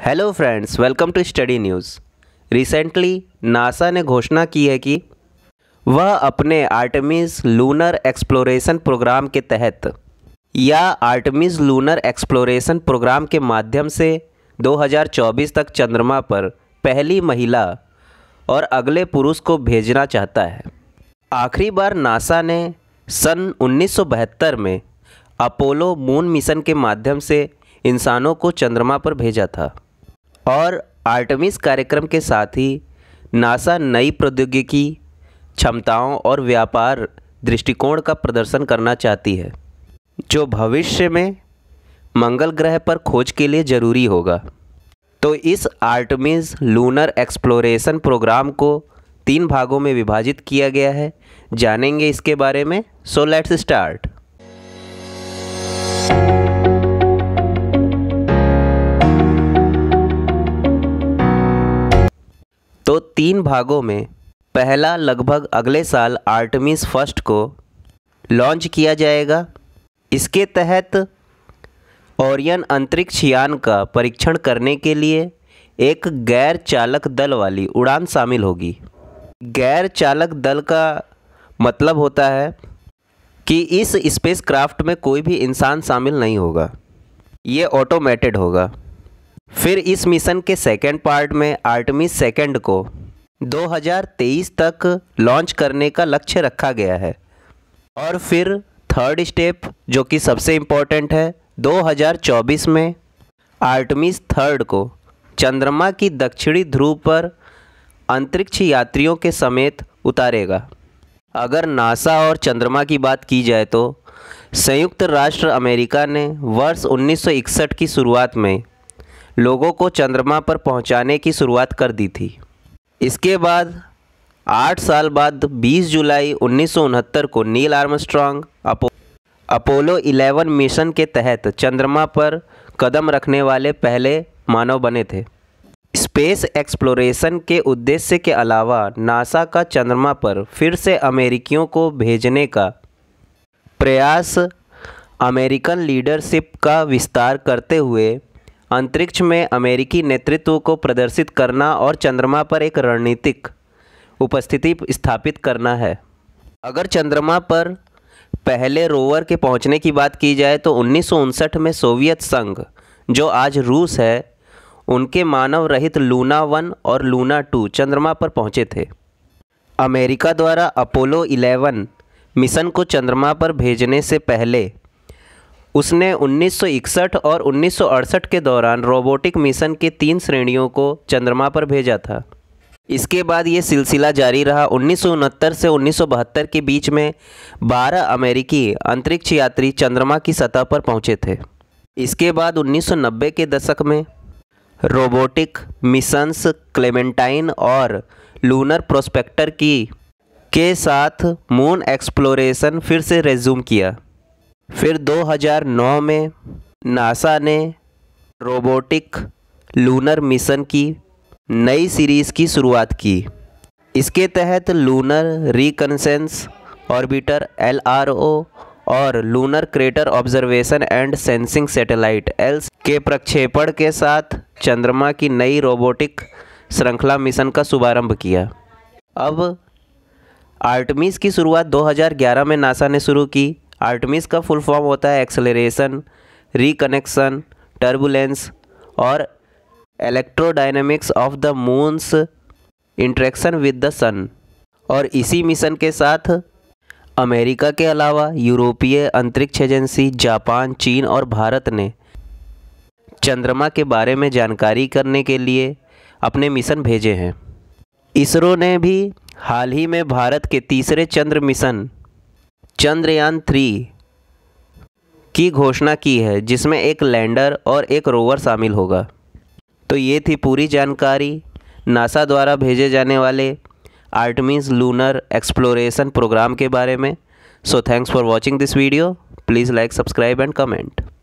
hello friends welcome to study news recently NASA ने घोषणा की है कि वह अपने आर्टमीज़ लूनर एक्सप्लोरेशन प्रोग्राम के तहत या आर्टमीज लूनर एक्सप्लोरेशन प्रोग्राम के माध्यम से 2024 तक चंद्रमा पर पहली महिला और अगले पुरुष को भेजना चाहता है आखिरी बार नासा ने सन 1972 में अपोलो मून मिशन के माध्यम से इंसानों को चंद्रमा पर भेजा था और आर्टमिस कार्यक्रम के साथ ही नासा नई प्रौद्योगिकी क्षमताओं और व्यापार दृष्टिकोण का प्रदर्शन करना चाहती है जो भविष्य में मंगल ग्रह पर खोज के लिए ज़रूरी होगा तो इस आर्टमिस लूनर एक्सप्लोरेशन प्रोग्राम को तीन भागों में विभाजित किया गया है जानेंगे इसके बारे में सो लेट्स स्टार्ट तीन भागों में पहला लगभग अगले साल आर्टमिस फर्स्ट को लॉन्च किया जाएगा इसके तहत ओरियन अंतरिक्ष यान का परीक्षण करने के लिए एक गैर चालक दल वाली उड़ान शामिल होगी गैर चालक दल का मतलब होता है कि इस स्पेसक्राफ्ट में कोई भी इंसान शामिल नहीं होगा ये ऑटोमेटेड होगा फिर इस मिशन के सेकेंड पार्ट में आर्टमी सेकेंड को 2023 तक लॉन्च करने का लक्ष्य रखा गया है और फिर थर्ड स्टेप जो कि सबसे इम्पॉर्टेंट है 2024 में आर्टमिस थर्ड को चंद्रमा की दक्षिणी ध्रुव पर अंतरिक्ष यात्रियों के समेत उतारेगा अगर नासा और चंद्रमा की बात की जाए तो संयुक्त राष्ट्र अमेरिका ने वर्ष 1961 की शुरुआत में लोगों को चंद्रमा पर पहुंचाने की शुरुआत कर दी थी इसके बाद आठ साल बाद 20 जुलाई उन्नीस को Neil Armstrong Apo Apollo 11 mission के तहत चंद्रमा पर कदम रखने वाले पहले मानव बने थे स्पेस एक्सप्लोरेशन के उद्देश्य के अलावा नासा का चंद्रमा पर फिर से अमेरिकियों को भेजने का प्रयास अमेरिकन लीडरशिप का विस्तार करते हुए अंतरिक्ष में अमेरिकी नेतृत्व को प्रदर्शित करना और चंद्रमा पर एक रणनीतिक उपस्थिति स्थापित करना है अगर चंद्रमा पर पहले रोवर के पहुंचने की बात की जाए तो उन्नीस में सोवियत संघ जो आज रूस है उनके मानव रहित लूना वन और लूना टू चंद्रमा पर पहुंचे थे अमेरिका द्वारा अपोलो 11 मिशन को चंद्रमा पर भेजने से पहले उसने 1961 और 1968 के दौरान रोबोटिक मिशन के तीन श्रेणियों को चंद्रमा पर भेजा था इसके बाद ये सिलसिला जारी रहा उन्नीस से उन्नीस के बीच में 12 अमेरिकी अंतरिक्ष यात्री चंद्रमा की सतह पर पहुंचे थे इसके बाद 1990 के दशक में रोबोटिक मिशंस क्लेमेंटाइन और लूनर प्रोस्पेक्टर की के साथ मून एक्सप्लोरेशन फिर से रेज्यूम किया फिर 2009 में नासा ने रोबोटिक लूनर मिशन की नई सीरीज़ की शुरुआत की इसके तहत लूनर रिकनसेंस ऑर्बिटर एल और Lunar Crater Observation and Sensing Satellite एल्स के प्रक्षेपण के साथ चंद्रमा की नई रोबोटिक श्रृंखला मिशन का शुभारंभ किया अब आर्टमीज की शुरुआत 2011 में नासा ने शुरू की आर्टमिस का फुल फॉर्म होता है एक्सेलरेशन रिकनेक्शन टर्बुलेंस और electrodynamics of the moon's interaction with the sun और इसी मिशन के साथ अमेरिका के अलावा यूरोपीय अंतरिक्ष एजेंसी जापान चीन और भारत ने चंद्रमा के बारे में जानकारी करने के लिए अपने मिशन भेजे हैं इसरो ने भी हाल ही में भारत के तीसरे चंद्र मिशन चंद्रयान थ्री की घोषणा की है जिसमें एक लैंडर और एक रोवर शामिल होगा तो ये थी पूरी जानकारी नासा द्वारा भेजे जाने वाले आर्टमीज लूनर एक्सप्लोरेशन प्रोग्राम के बारे में so thanks for watching this video please like subscribe and comment